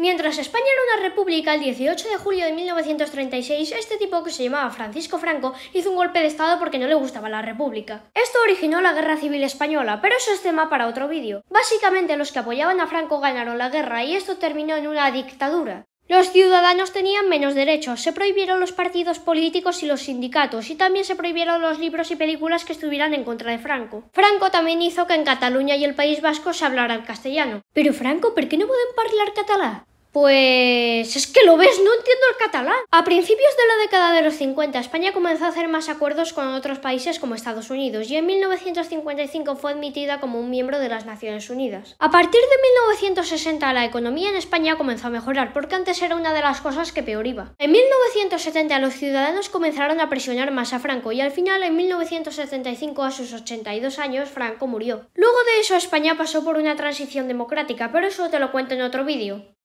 Mientras España era una república, el 18 de julio de 1936, este tipo que se llamaba Francisco Franco hizo un golpe de Estado porque no le gustaba la república. Esto originó la Guerra Civil Española, pero eso es tema para otro vídeo. Básicamente los que apoyaban a Franco ganaron la guerra y esto terminó en una dictadura. Los ciudadanos tenían menos derechos, se prohibieron los partidos políticos y los sindicatos, y también se prohibieron los libros y películas que estuvieran en contra de Franco. Franco también hizo que en Cataluña y el País Vasco se hablara el castellano. Pero Franco, ¿por qué no pueden hablar catalán? Pues es que lo ves, no entiendo el catalán. A principios de la década de los 50, España comenzó a hacer más acuerdos con otros países como Estados Unidos y en 1955 fue admitida como un miembro de las Naciones Unidas. A partir de 1960 la economía en España comenzó a mejorar porque antes era una de las cosas que peor iba. En 1970 los ciudadanos comenzaron a presionar más a Franco y al final en 1975 a sus 82 años Franco murió. Luego de eso España pasó por una transición democrática, pero eso te lo cuento en otro vídeo.